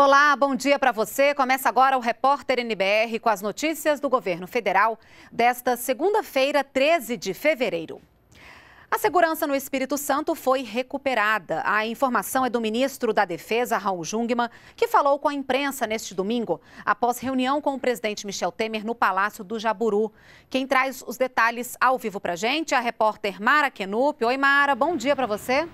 Olá, bom dia para você. Começa agora o Repórter NBR com as notícias do governo federal desta segunda-feira, 13 de fevereiro. A segurança no Espírito Santo foi recuperada. A informação é do ministro da Defesa, Raul Jungmann, que falou com a imprensa neste domingo, após reunião com o presidente Michel Temer no Palácio do Jaburu. Quem traz os detalhes ao vivo para gente é a repórter Mara Kenup. Oi, Mara, bom dia para você.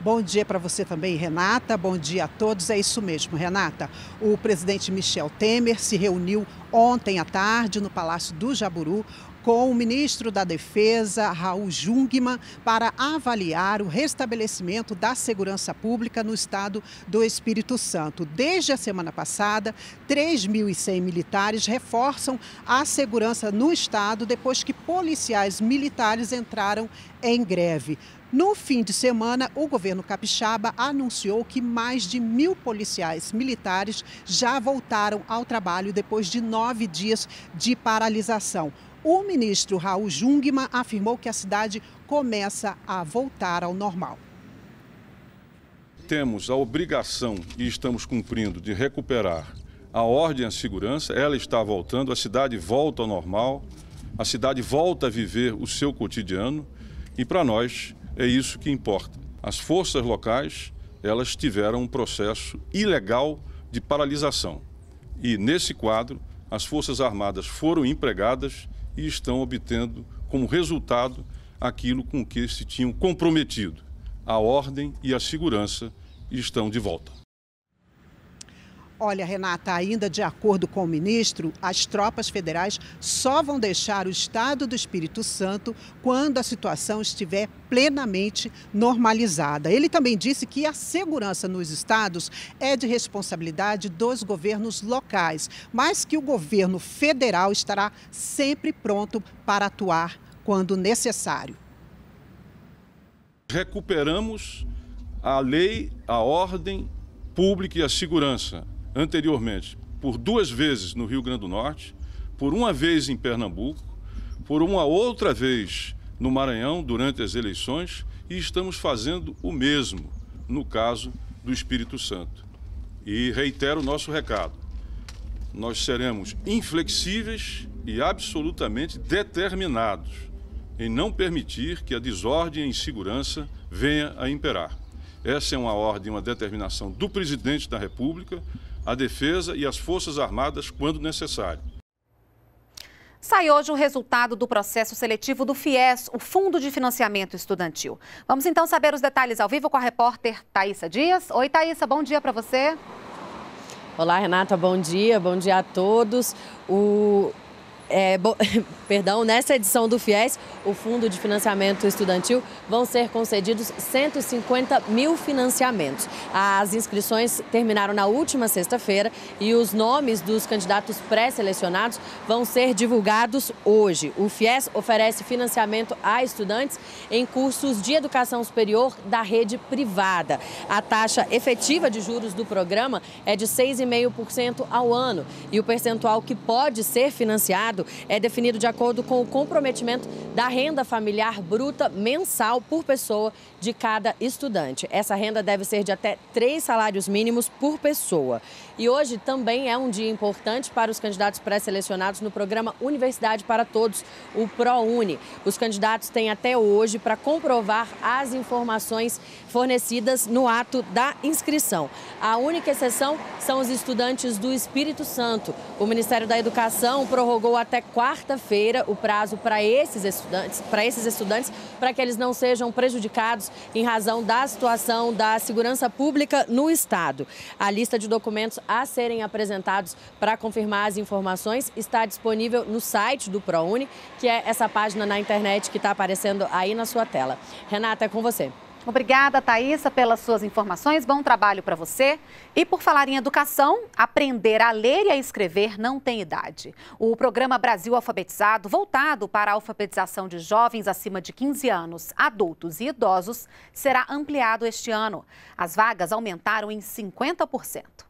Bom dia para você também, Renata. Bom dia a todos. É isso mesmo, Renata. O presidente Michel Temer se reuniu ontem à tarde no Palácio do Jaburu com o ministro da Defesa, Raul Jungmann, para avaliar o restabelecimento da segurança pública no estado do Espírito Santo. Desde a semana passada, 3.100 militares reforçam a segurança no estado depois que policiais militares entraram em greve. No fim de semana, o governo capixaba anunciou que mais de mil policiais militares já voltaram ao trabalho depois de nove dias de paralisação. O ministro Raul Jungmann afirmou que a cidade começa a voltar ao normal. Temos a obrigação, e estamos cumprindo, de recuperar a ordem e a segurança. Ela está voltando, a cidade volta ao normal, a cidade volta a viver o seu cotidiano. E para nós, é isso que importa. As forças locais, elas tiveram um processo ilegal de paralisação. E nesse quadro, as Forças Armadas foram empregadas e estão obtendo como resultado aquilo com que se tinham comprometido. A ordem e a segurança estão de volta. Olha, Renata, ainda de acordo com o ministro, as tropas federais só vão deixar o estado do Espírito Santo quando a situação estiver plenamente normalizada. Ele também disse que a segurança nos estados é de responsabilidade dos governos locais, mas que o governo federal estará sempre pronto para atuar quando necessário. Recuperamos a lei, a ordem pública e a segurança anteriormente por duas vezes no Rio Grande do Norte, por uma vez em Pernambuco, por uma outra vez no Maranhão durante as eleições e estamos fazendo o mesmo no caso do Espírito Santo. E reitero o nosso recado: nós seremos inflexíveis e absolutamente determinados em não permitir que a desordem e a insegurança venha a imperar. Essa é uma ordem, uma determinação do presidente da República, a Defesa e as Forças Armadas quando necessário. Sai hoje o resultado do processo seletivo do FIES, o Fundo de Financiamento Estudantil. Vamos então saber os detalhes ao vivo com a repórter Thaisa Dias. Oi, Thaisa, bom dia para você. Olá, Renata, bom dia, bom dia a todos. O é, bo... perdão, nessa edição do FIES, o Fundo de Financiamento Estudantil, vão ser concedidos 150 mil financiamentos. As inscrições terminaram na última sexta-feira e os nomes dos candidatos pré-selecionados vão ser divulgados hoje. O FIES oferece financiamento a estudantes em cursos de educação superior da rede privada. A taxa efetiva de juros do programa é de 6,5% ao ano e o percentual que pode ser financiado é definido de acordo com o comprometimento da renda familiar bruta mensal por pessoa de cada estudante. Essa renda deve ser de até três salários mínimos por pessoa. E hoje também é um dia importante para os candidatos pré-selecionados no programa Universidade para Todos, o ProUni. Os candidatos têm até hoje para comprovar as informações fornecidas no ato da inscrição. A única exceção são os estudantes do Espírito Santo. O Ministério da Educação prorrogou até até quarta-feira o prazo para esses estudantes, para esses estudantes, para que eles não sejam prejudicados em razão da situação da segurança pública no estado. A lista de documentos a serem apresentados para confirmar as informações está disponível no site do ProUni, que é essa página na internet que está aparecendo aí na sua tela. Renata, é com você. Obrigada, Thaisa, pelas suas informações. Bom trabalho para você. E por falar em educação, aprender a ler e a escrever não tem idade. O programa Brasil Alfabetizado, voltado para a alfabetização de jovens acima de 15 anos, adultos e idosos, será ampliado este ano. As vagas aumentaram em 50%.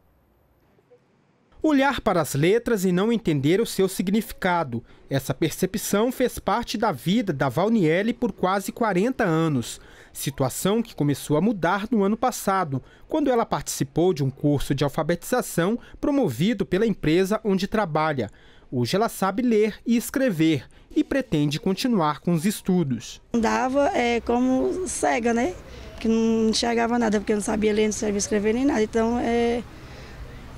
Olhar para as letras e não entender o seu significado. Essa percepção fez parte da vida da Valniele por quase 40 anos, situação que começou a mudar no ano passado, quando ela participou de um curso de alfabetização promovido pela empresa onde trabalha. Hoje ela sabe ler e escrever e pretende continuar com os estudos. Andava é, como cega, né? Que não enxergava nada, porque não sabia ler, não sabia escrever nem nada. Então, é,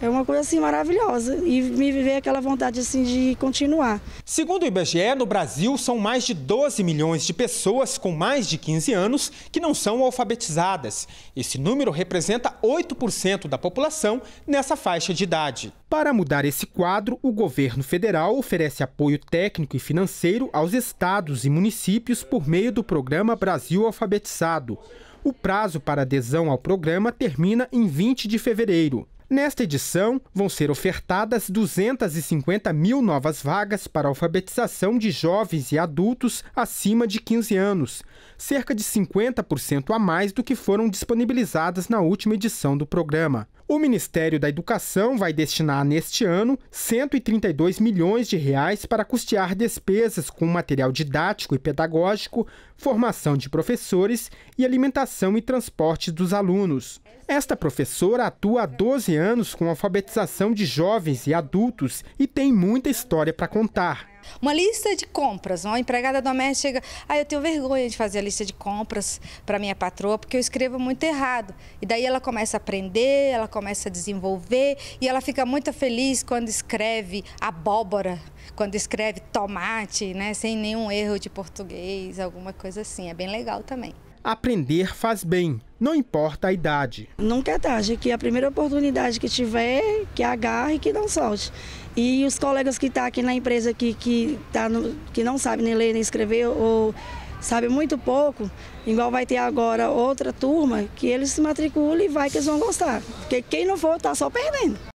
é uma coisa assim maravilhosa e me viver aquela vontade assim de continuar. Segundo o IBGE, no Brasil são mais de 12 milhões de pessoas com mais de 15 anos que não são alfabetizadas. Esse número representa 8% da população nessa faixa de idade. Para mudar esse quadro, o governo federal oferece apoio técnico e financeiro aos estados e municípios por meio do programa Brasil Alfabetizado. O prazo para adesão ao programa termina em 20 de fevereiro. Nesta edição, vão ser ofertadas 250 mil novas vagas para alfabetização de jovens e adultos acima de 15 anos, cerca de 50% a mais do que foram disponibilizadas na última edição do programa. O Ministério da Educação vai destinar neste ano 132 milhões de reais para custear despesas com material didático e pedagógico, formação de professores e alimentação e transporte dos alunos. Esta professora atua há 12 anos com alfabetização de jovens e adultos e tem muita história para contar. Uma lista de compras, uma empregada doméstica. Ah, eu tenho vergonha de fazer a lista de compras para minha patroa, porque eu escrevo muito errado. E daí ela começa a aprender, ela começa a desenvolver e ela fica muito feliz quando escreve abóbora, quando escreve tomate, né, sem nenhum erro de português, alguma coisa assim. É bem legal também. Aprender faz bem não importa a idade. Nunca é tarde, que a primeira oportunidade que tiver, que agarre e que não solte. E os colegas que estão tá aqui na empresa que, que, tá no, que não sabem nem ler nem escrever ou sabe muito pouco, igual vai ter agora outra turma, que eles se matriculam e vai que eles vão gostar. Porque quem não for está só perdendo.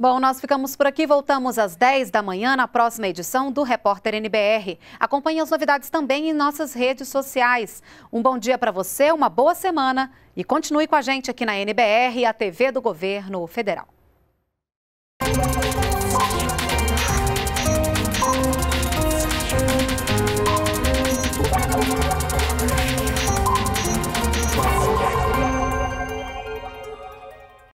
Bom, nós ficamos por aqui, voltamos às 10 da manhã na próxima edição do Repórter NBR. Acompanhe as novidades também em nossas redes sociais. Um bom dia para você, uma boa semana e continue com a gente aqui na NBR, a TV do Governo Federal.